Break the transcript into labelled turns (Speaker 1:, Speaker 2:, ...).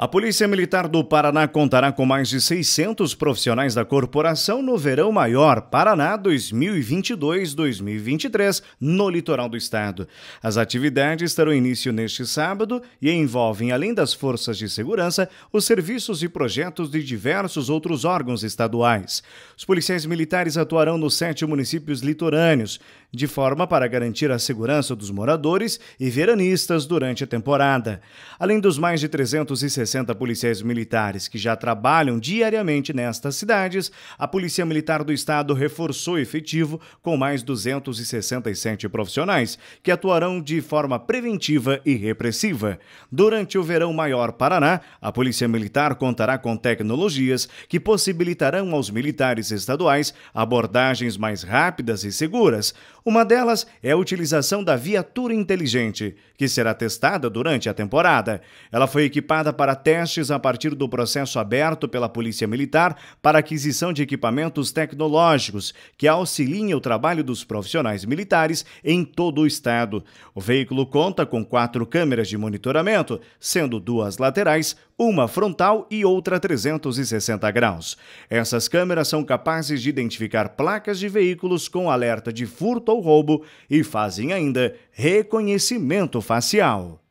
Speaker 1: A Polícia Militar do Paraná contará com mais de 600 profissionais da corporação no Verão Maior Paraná 2022-2023 no litoral do estado. As atividades terão início neste sábado e envolvem, além das forças de segurança, os serviços e projetos de diversos outros órgãos estaduais. Os policiais militares atuarão nos sete municípios litorâneos, de forma para garantir a segurança dos moradores e veranistas durante a temporada. Além dos mais de 360 60 policiais militares que já trabalham diariamente nestas cidades, a Polícia Militar do Estado reforçou o efetivo com mais 267 profissionais que atuarão de forma preventiva e repressiva. Durante o verão maior Paraná, a Polícia Militar contará com tecnologias que possibilitarão aos militares estaduais abordagens mais rápidas e seguras. Uma delas é a utilização da viatura inteligente, que será testada durante a temporada. Ela foi equipada para testes a partir do processo aberto pela Polícia Militar para aquisição de equipamentos tecnológicos que auxiliem o trabalho dos profissionais militares em todo o estado. O veículo conta com quatro câmeras de monitoramento, sendo duas laterais, uma frontal e outra 360 graus. Essas câmeras são capazes de identificar placas de veículos com alerta de furto ou roubo e fazem ainda reconhecimento facial.